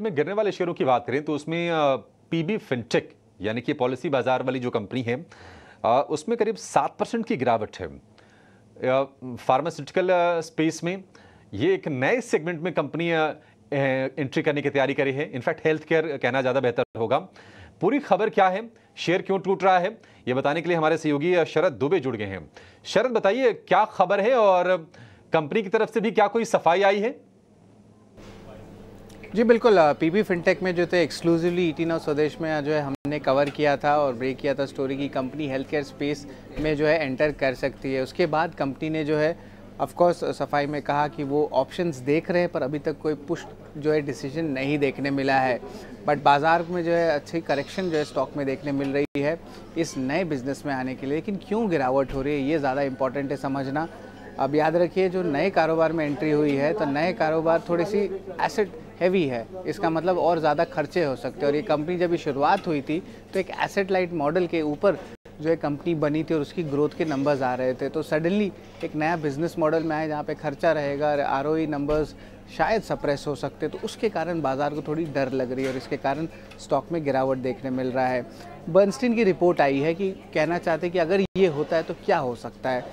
में गिरने वाले शेयरों की बात करें तो उसमें पीबी फिनटेक यानी कि पॉलिसी बाजार वाली जो कंपनी है उसमें करीब सात परसेंट की गिरावट है फार्मास्यूटिकल स्पेस में ये एक नए सेगमेंट में कंपनी एंट्री करने की तैयारी करी है इनफैक्ट हेल्थ केयर कहना ज़्यादा बेहतर होगा पूरी खबर क्या है शेयर क्यों टूट रहा है ये बताने के लिए हमारे सहयोगी शरद दुबे जुड़ गए हैं शरद बताइए क्या खबर है और कंपनी की तरफ से भी क्या कोई सफाई आई है जी बिल्कुल पीपी फिनटेक में जो थे एक्सक्लूसिवली e ईटीन और स्वदेश में जो है हमने कवर किया था और ब्रेक किया था स्टोरी की कंपनी हेल्थ केयर स्पेस में जो है एंटर कर सकती है उसके बाद कंपनी ने जो है ऑफकोर्स सफाई में कहा कि वो ऑप्शंस देख रहे हैं पर अभी तक कोई पुष्ट जो है डिसीजन नहीं देखने मिला है बट बाज़ार में जो है अच्छी करेक्शन जो है स्टॉक में देखने मिल रही है इस नए बिज़नेस में आने के लिए लेकिन क्यों गिरावट हो रही है ये ज़्यादा इंपॉर्टेंट है समझना अब याद रखिए जो नए कारोबार में एंट्री हुई है तो नए कारोबार थोड़ी सी एसेट हैवी है इसका मतलब और ज़्यादा खर्चे हो सकते हैं और ये कंपनी जब शुरुआत हुई थी तो एक एसेट लाइट मॉडल के ऊपर जो एक कंपनी बनी थी और उसकी ग्रोथ के नंबर्स आ रहे थे तो सडनली एक नया बिजनेस मॉडल में आया जहाँ पे खर्चा रहेगा और आर नंबर्स e शायद सप्रेस हो सकते तो उसके कारण बाज़ार को थोड़ी डर लग रही है और इसके कारण स्टॉक में गिरावट देखने मिल रहा है बर्नस्टीन की रिपोर्ट आई है कि कहना चाहते कि अगर ये होता है तो क्या हो सकता है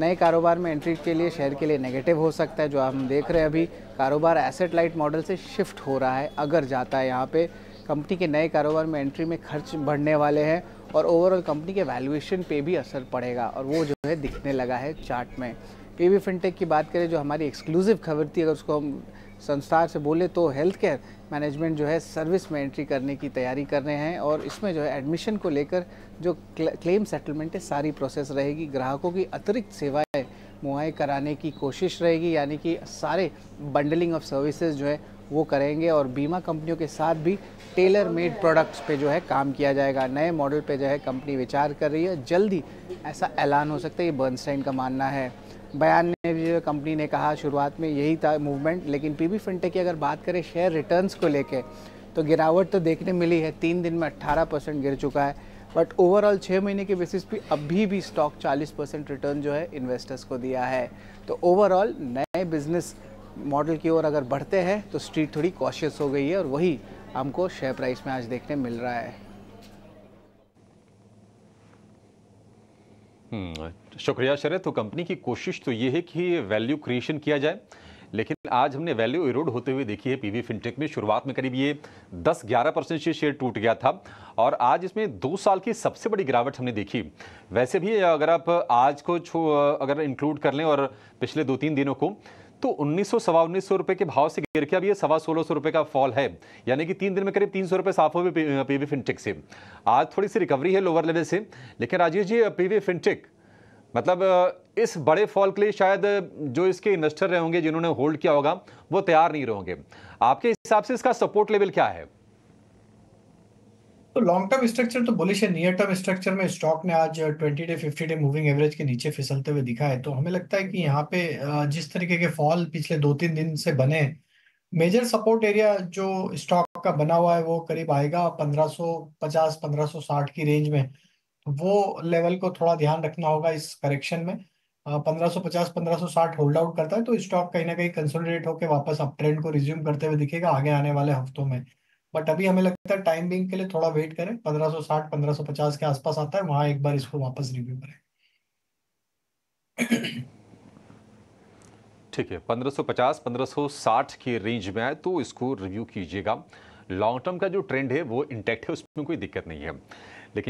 नए कारोबार में एंट्री के लिए शेयर के लिए नेगेटिव हो सकता है जो हम देख रहे हैं अभी कारोबार एसेट लाइट मॉडल से शिफ्ट हो रहा है अगर जाता है यहाँ पे कंपनी के नए कारोबार में एंट्री में खर्च बढ़ने वाले हैं और ओवरऑल कंपनी के वैल्यूएशन पे भी असर पड़ेगा और वो जो है दिखने लगा है चार्ट में पी फिनटेक की बात करें जो हमारी एक्सक्लूसिव खबर थी अगर उसको हम संस्थान से बोले तो हेल्थ केयर मैनेजमेंट जो है सर्विस में एंट्री करने की तैयारी कर रहे हैं और इसमें जो है एडमिशन को लेकर जो क्लेम सेटलमेंट है सारी प्रोसेस रहेगी ग्राहकों की अतिरिक्त सेवाएं मुहैया कराने की कोशिश रहेगी यानी कि सारे बंडलिंग ऑफ सर्विसेज जो है वो करेंगे और बीमा कंपनियों के साथ भी टेलर मेड प्रोडक्ट्स पे जो है काम किया जाएगा नए मॉडल पे जो है कंपनी विचार कर रही है जल्दी ऐसा ऐलान हो सकता है ये बर्नस्टाइन का मानना है बयान में भी कंपनी ने कहा शुरुआत में यही था मूवमेंट लेकिन पी बी फिनटेक की अगर बात करें शेयर रिटर्न्स को लेके तो गिरावट तो देखने मिली है तीन दिन में 18 परसेंट गिर चुका है बट ओवरऑल छः महीने के बेसिस पे अभी भी स्टॉक 40 परसेंट रिटर्न जो है इन्वेस्टर्स को दिया है तो ओवरऑल नए बिजनेस मॉडल की ओर अगर बढ़ते हैं तो स्ट्रीट थोड़ी कॉशियस हो गई है और वही हमको शेयर प्राइस में आज देखने मिल रहा है हम्म, शुक्रिया शरद तो कंपनी की कोशिश तो ये है कि वैल्यू क्रिएशन किया जाए लेकिन आज हमने वैल्यू इरोड होते हुए देखी है पीवी फिनटेक में शुरुआत में करीब ये 10-11 परसेंट से शेयर टूट गया था और आज इसमें दो साल की सबसे बड़ी गिरावट हमने देखी वैसे भी अगर आप आज को अगर इंक्लूड कर लें और पिछले दो तीन दिनों को तो उन्नीस सौ सवा उन्नीस सौ रुपए के भाव से गिर के अब ये सवा सोलह सौ रुपए का फॉल है यानी कि तीन दिन में करीब तीन सौ रुपए साफ हो गए पीवी फिनटेक से आज थोड़ी सी रिकवरी है लोअर लेवल से लेकिन राजेश जी पीवी फिनटेक मतलब इस बड़े फॉल के लिए शायद जो इसके इन्वेस्टर रहे होंगे जिन्होंने होल्ड किया होगा वो तैयार नहीं रहोगे आपके हिसाब से इसका सपोर्ट लेवल क्या है तो लॉन्ग टर्म स्ट्रक्चर तो बोलिश है नियर टर्म स्ट्रक्चर में स्टॉक ने आज twenty day fifty day moving average के नीचे फिसलते हुए दिखा है तो हमें लगता है कि हम्म। यहाँ पे जिस तरीके के फॉल पिछले दो तीन दिन से बने मेजर सपोर्ट एरिया जो स्टॉक का बना हुआ है वो करीब आएगा पंद्रह पंद्रह पचास 1550 साठ की रेंज में वो लेवल को थोड़ा ध्यान रखना होगा इस करेक्शन में पंद्रह पंद्रह पचास 1550 साठ होल्ड आउट करता है तो स्टॉक कहीं ना कहीं कंसोलिडेट होकर वापस अप ट्रेंड को रिज्यूम करते हुए दिखेगा आगे आने वाले हफ्तों में बट अभी हमें लगता है टाइम बिंग के लिए थोड़ा वेट करें 1560 1550 के आसपास आता है वहां एक बार इसको वापस रिव्यू करें ठीक है 1550 1560 की रेंज में आए तो इसको रिव्यू कीजिएगा लॉन्ग टर्म का जो ट्रेंड है वो इंटैक्ट है उसमें कोई दिक्कत नहीं है